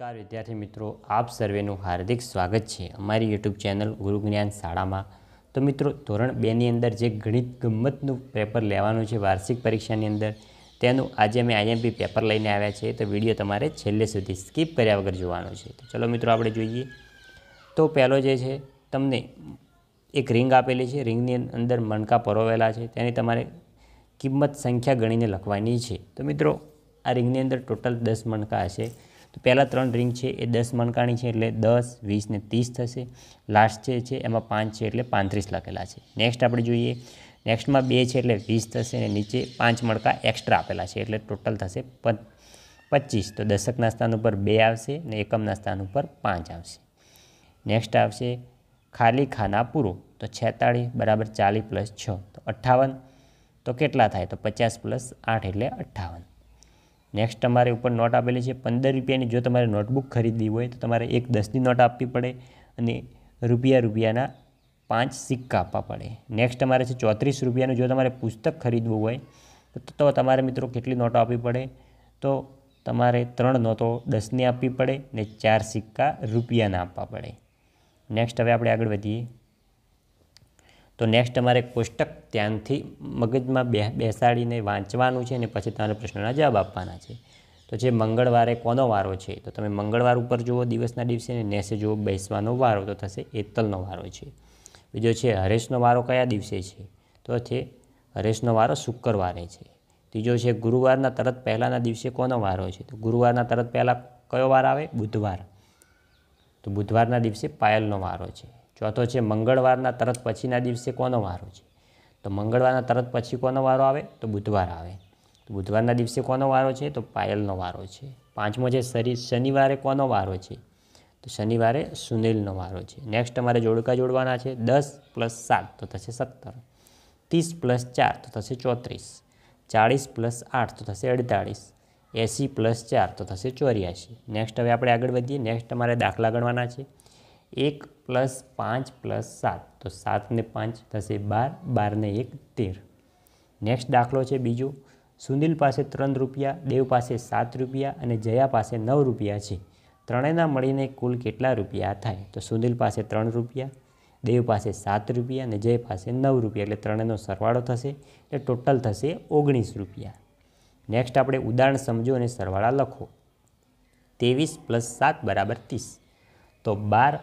નમસ્કાર વિદ્યાર્થી મિત્રો આપ સર્વેનું હાર્દિક સ્વાગત છે અમારી યુટ્યુબ ચેનલ ગુરુ જ્ઞાન શાળામાં તો મિત્રો ધોરણ બેની અંદર જે ગણિત ગમતનું પેપર લેવાનું છે વાર્ષિક પરીક્ષાની અંદર તેનું આજે અમે આઈએમપી પેપર લઈને આવ્યા છે તો વિડીયો તમારે છેલ્લે સુધી સ્કીપ કર્યા વગર જોવાનો છે તો ચલો મિત્રો આપણે જોઈએ તો પહેલો જે છે તમને એક રિંગ આપેલી છે રિંગની અંદર મણકા પરોવેલા છે તેની તમારે કિંમત સંખ્યા ગણીને લખવાની છે તો મિત્રો આ રિંગની અંદર ટોટલ દસ મણકા હશે તો પહેલાં ત્રણ રિંગ છે એ દસ મણકાણી છે એટલે દસ વીસ ને ત્રીસ થશે લાસ્ટ જે છે એમાં પાંચ છે એટલે પાંત્રીસ લખેલા છે નેક્સ્ટ આપણે જોઈએ નેક્સ્ટમાં બે છે એટલે વીસ થશે અને નીચે પાંચ મણકા એક્સ્ટ્રા આપેલા છે એટલે ટોટલ થશે પચીસ તો દશકના સ્થાન ઉપર બે આવશે અને એકમના સ્થાન ઉપર પાંચ આવશે નેક્સ્ટ આવશે ખાલી ખાના પૂરો તો છેતાળીસ બરાબર ચાલીસ પ્લસ છ તો અઠ્ઠાવન તો કેટલા થાય તો પચાસ પ્લસ આઠ એટલે અઠ્ઠાવન નેક્સ્ટ તમારે ઉપર નોટ આપેલી છે પંદર રૂપિયાની જો તમારે નોટબુક ખરીદવી હોય તો તમારે એક દસની નોટ આપવી પડે અને રૂપિયા રૂપિયાના પાંચ સિક્કા આપવા પડે નેક્સ્ટ તમારે છે ચોત્રીસ રૂપિયાનું જો તમારે પુસ્તક ખરીદવું હોય તો તમારે મિત્રો કેટલી નોટો આપવી પડે તો તમારે ત્રણ નોટો દસની આપવી પડે ને ચાર સિક્કા રૂપિયાના આપવા પડે નેક્સ્ટ હવે આપણે આગળ વધીએ તો નેક્સ્ટ અમારે કોષ્ટક ધ્યાનથી મગજમાં બે બેસાડીને વાંચવાનું છે અને પછી તમારે પ્રશ્નના જવાબ આપવાના છે તો જે મંગળવારે કોનો વારો છે તો તમે મંગળવાર ઉપર જુઓ દિવસના દિવસે અને નેસે જુઓ બેસવાનો વારો તો થશે એતલનો વારો છે બીજો છે હરેશનો વારો કયા દિવસે છે તો છે હરેશનો વારો શુક્રવારે છે ત્રીજો છે ગુરુવારના તરત પહેલાંના દિવસે કોનો વારો છે તો ગુરુવારના તરત પહેલાં કયો વાર આવે બુધવાર તો બુધવારના દિવસે પાયલનો વારો છે ચોથો છે મંગળવારના તરત પછીના દિવસે કોનો વારો છે તો મંગળવારના તરત પછી કોનો વારો આવે તો બુધવાર આવે તો બુધવારના દિવસે કોનો વારો છે તો પાયલનો વારો છે પાંચમો છે શરી શનિવારે કોનો વારો છે તો શનિવારે સુનિલનો વારો છે નેક્સ્ટ અમારે જોડકા જોડવાના છે દસ પ્લસ સાત તો થશે સત્તર ત્રીસ પ્લસ ચાર તો થશે ચોત્રીસ ચાળીસ પ્લસ આઠ તો થશે અડતાળીસ એંસી પ્લસ ચાર તો થશે ચોર્યાસી નેક્સ્ટ હવે આપણે આગળ વધીએ નેક્સ્ટ અમારે દાખલા ગણવાના છે એક પ્લસ પાંચ પ્લસ સાત તો સાતને પાંચ થશે બાર બારને એક તેર નેક્સ્ટ દાખલો છે બીજો સુનિલ પાસે ત્રણ રૂપિયા દેવ પાસે સાત રૂપિયા અને જયા પાસે નવ રૂપિયા છે ત્રણેયના મળીને કુલ કેટલા રૂપિયા થાય તો સુનિલ પાસે ત્રણ રૂપિયા દેવ પાસે સાત રૂપિયા અને જય પાસે નવ રૂપિયા એટલે ત્રણેયનો સરવાળો થશે એટલે ટોટલ થશે ઓગણીસ રૂપિયા નેક્સ્ટ આપણે ઉદાહરણ સમજો અને સરવાળા લખો ત્રેવીસ પ્લસ સાત બરાબર ત્રીસ તો બાર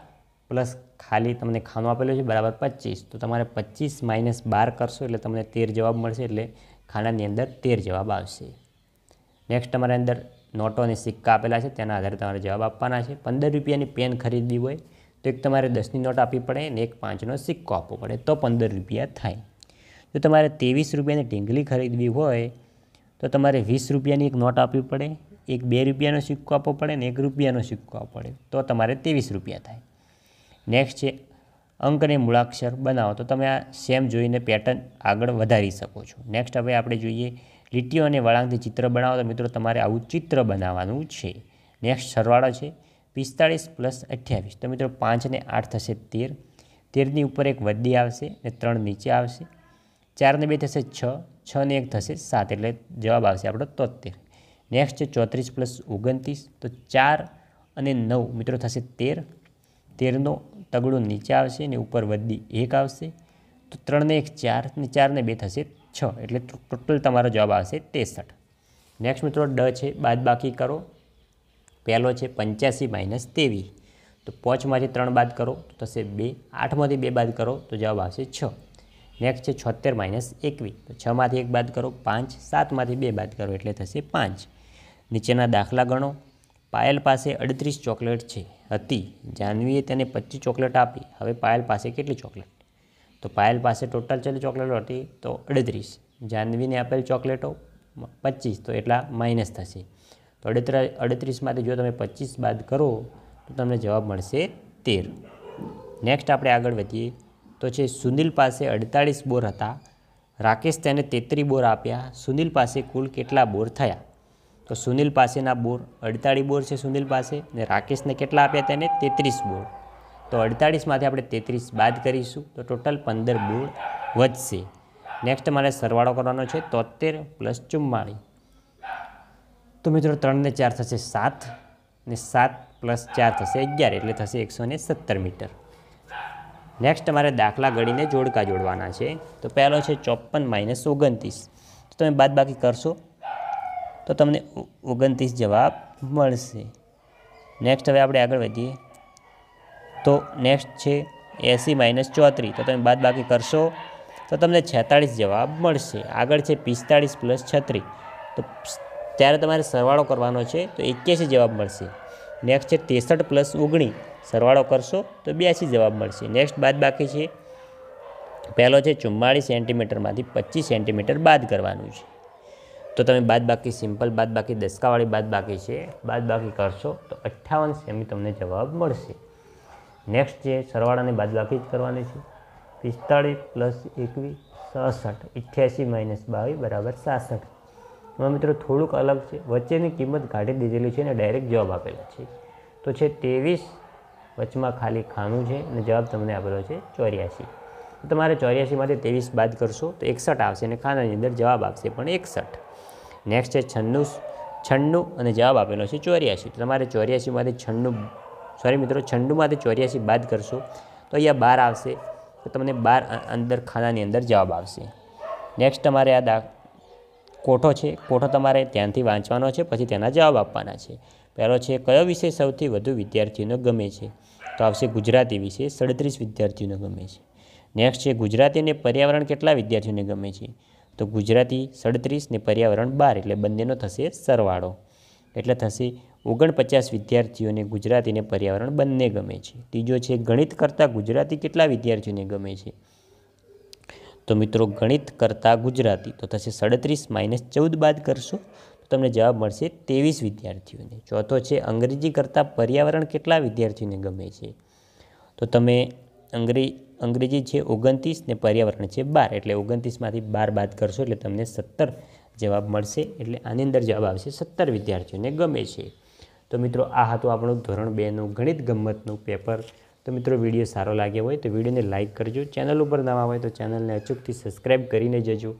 પ્લસ ખાલી તમને ખાનું આપેલું છે બરાબર પચીસ તો તમારે પચીસ માઇનસ બાર કરશો એટલે તમને તેર જવાબ મળશે એટલે ખાનાની અંદર તેર જવાબ આવશે નેક્સ્ટ તમારી અંદર નોટો અને સિક્કા આપેલા છે તેના આધારે તમારે જવાબ આપવાના છે પંદર રૂપિયાની પેન ખરીદવી હોય તો એક તમારે દસની નોટ આપવી પડે અને એક પાંચનો સિક્કો આપવો પડે તો પંદર રૂપિયા થાય જો તમારે ત્રેવીસ રૂપિયાની ઢીંગલી ખરીદવી હોય તો તમારે વીસ રૂપિયાની એક નોટ આપવી પડે એક બે રૂપિયાનો સિક્કો આપવો પડે અને એક રૂપિયાનો સિક્કો આપવો પડે તો તમારે ત્રેવીસ રૂપિયા થાય નેક્સ્ટ છે અંકને મૂળાક્ષર બનાવો તો તમે આ સેમ જોઈને પેટર્ન આગળ વધારી શકો છો નેક્સ્ટ હવે આપણે જોઈએ લીટીઓ અને વળાંકથી ચિત્ર બનાવો તો મિત્રો તમારે આવું ચિત્ર બનાવવાનું છે નેક્સ્ટ સરવાળો છે પિસ્તાળીસ પ્લસ અઠ્યાવીસ તો મિત્રો પાંચને આઠ થશે તેર તેરની ઉપર એક વધી આવશે અને ત્રણ નીચે આવશે ચારને બે થશે છ છને એક થશે સાત એટલે જવાબ આવશે આપણો તોતેર નેક્સ્ટ છે ચોત્રીસ પ્લસ ઓગણત્રીસ તો ચાર અને નવ મિત્રો થશે તેર તેરનો તગડો નીચે આવશે અને ઉપર વધી એક આવશે તો ત્રણને એક ચાર ને ચારને બે થશે છ એટલે ટોટલ તમારો જવાબ આવશે તેસઠ નેક્સ્ટ મિત્રો ડ છે બાદ બાકી કરો પહેલો છે પંચ્યાસી માઇનસ તેવીસ તો પાંચમાંથી ત્રણ બાદ કરો તો થશે બે આઠમાંથી બે બાદ કરો તો જવાબ આવશે છ નેક્સ્ટ છે છોતેર માઇનસ એકવીસ તો છમાંથી એક બાદ કરો પાંચ સાતમાંથી બે બાદ કરો એટલે થશે પાંચ નીચેના દાખલા ગણો પાયલ પાસે અડત્રીસ ચોકલેટ છે હતી જાનવીએ તેને પચીસ ચોકલેટ આપી હવે પાયલ પાસે કેટલી ચોકલેટ તો પાયલ પાસે ટોટલ છેલ્લી ચોકલેટો હતી તો અડત્રીસ જાનવીને આપેલ ચોકલેટો પચીસ તો એટલા માઇનસ થશે તો અડત્રીસ અડત્રીસમાંથી જો તમે પચીસ બાદ કરો તો તમને જવાબ મળશે તેર નેક્સ્ટ આપણે આગળ વધીએ તો છે સુનિલ પાસે અડતાળીસ બોર હતા રાકેશ તેને તેત્રીસ બોર આપ્યા સુનિલ પાસે કુલ કેટલા બોર થયા તો સુનિલ પાસેના બોર અડતાળીસ બોર છે સુનિલ પાસે ને રાકેશને કેટલા આપ્યા તેને તેત્રીસ બોર તો અડતાળીસમાંથી આપણે તેત્રીસ બાદ કરીશું તો ટોટલ પંદર બોર વધશે નેક્સ્ટ મારે સરવાળો કરવાનો છે તોતેર પ્લસ ચુમ્માળી તો મિત્રો ત્રણને ચાર થશે સાત ને સાત પ્લસ ચાર થશે અગિયાર એટલે થશે એકસો ને સત્તર મીટર નેક્સ્ટ મારે દાખલા ગળીને જોડકા જોડવાના છે તો પહેલો છે ચોપન માઇનસ ઓગણત્રીસ તો તમે બાદ બાકી કરશો તો તમને ઓગણત્રીસ જવાબ મળશે નેક્સ્ટ હવે આપણે આગળ વધીએ તો નેક્સ્ટ છે એંસી માઇનસ ચોત્રીસ તો તમે બાદ બાકી કરશો તો તમને છેતાળીસ જવાબ મળશે આગળ છે પિસ્તાળીસ પ્લસ છત્રીસ તો ત્યારે તમારે સરવાળો કરવાનો છે તો એક્યાસી જવાબ મળશે નેક્સ્ટ છે ત્રેસઠ પ્લસ ઓગણીસ સરવાળો કરશો તો બ્યાસી જવાબ મળશે નેક્સ્ટ બાદ બાકી છે પહેલો છે ચુમ્માળીસ સેન્ટીમીટરમાંથી પચીસ સેન્ટીમીટર બાદ કરવાનું છે તો તમે બાદ બાકી સિમ્પલ બાદ બાદબાકી દસકાવાળી બાકી છે બાદ બાકી કરશો તો અઠ્ઠાવન સેમી તમને જવાબ મળશે નેક્સ્ટ છે સરવાળાની બાકી જ કરવાની છે પિસ્તાળીસ પ્લસ એકવીસ સડસઠ અઠ્યાસી માઇનસ બાવીસ બરાબર સાસઠ એમાં મિત્રો થોડુંક અલગ છે વચ્ચેની કિંમત કાઢી દીધેલી છે અને ડાયરેક્ટ જવાબ આપેલો છે તો છે ત્રેવીસ વચમાં ખાલી ખાનું છે અને જવાબ તમને આપેલો છે ચોર્યાસી તમારે ચોર્યાસીમાંથી ત્રેવીસ બાદ કરશો તો એકસઠ આવશે અને ખાનાની અંદર જવાબ આપશે પણ એકસઠ નેક્સ્ટ છે છન્નું છન્નું અને જવાબ આપેલો છે ચોર્યાસી તો તમારે ચોર્યાસીમાંથી છન્નું સોરી મિત્રો છન્નુંમાંથી ચોર્યાસી બાદ કરશો તો અહીંયા બાર આવશે તો તમને બાર અંદર ખાનાની અંદર જવાબ આવશે નેક્સ્ટ તમારે આ દા કોઠો છે કોઠો તમારે ત્યાંથી વાંચવાનો છે પછી તેના જવાબ આપવાના છે પહેલો છે કયો વિષય સૌથી વધુ વિદ્યાર્થીઓનો ગમે છે તો આવશે ગુજરાતી વિષય સડત્રીસ વિદ્યાર્થીઓને ગમે છે નેક્સ્ટ છે ગુજરાતી અને પર્યાવરણ કેટલા વિદ્યાર્થીઓને ગમે છે તો ગુજરાતી સડત્રીસ ને પર્યાવરણ બાર એટલે બંનેનો થશે સરવાળો એટલે થશે ઓગણપચાસ વિદ્યાર્થીઓને ગુજરાતીને પર્યાવરણ બંને ગમે છે ત્રીજો છે ગણિત કરતાં ગુજરાતી કેટલા વિદ્યાર્થીઓને ગમે છે તો મિત્રો ગણિત કરતાં ગુજરાતી તો થશે સડત્રીસ માઇનસ ચૌદ બાદ કરશો તો તમને જવાબ મળશે ત્રેવીસ વિદ્યાર્થીઓને ચોથો છે અંગ્રેજી કરતાં પર્યાવરણ કેટલા વિદ્યાર્થીઓને ગમે છે તો તમે અંગ્રે અંગ્રેજી છે ઓગણત્રીસ ને પર્યાવરણ છે બાર એટલે ઓગણત્રીસમાંથી બાર બાદ કરશો એટલે તમને સત્તર જવાબ મળશે એટલે આની અંદર જવાબ આવશે સત્તર વિદ્યાર્થીઓને ગમે છે તો મિત્રો આ હતું આપણું ધોરણ બેનું ગણિત ગમતનું પેપર તો મિત્રો વિડીયો સારો લાગ્યો હોય તો વિડીયોને લાઇક કરજો ચેનલ ઉપર નવા હોય તો ચેનલને અચૂકથી સબસ્ક્રાઈબ કરીને જજો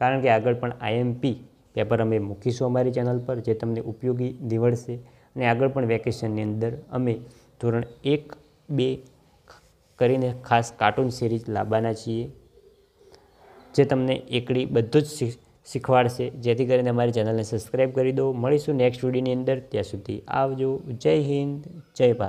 કારણ કે આગળ પણ આઈએમપી પેપર અમે મૂકીશું અમારી ચેનલ પર જે તમને ઉપયોગી નીવડશે અને આગળ પણ વેકેશનની અંદર અમે ધોરણ એક બે કરીને ખાસ કાર્ટૂન સિરીઝ લાવવાના છીએ જે તમને એકડી બધું જ શીખવાડશે જેથી કરીને અમારી ચેનલને સબસ્ક્રાઈબ કરી દો મળીશું નેક્સ્ટ વિડીયોની અંદર ત્યાં સુધી આવજો જય હિન્દ જય ભારત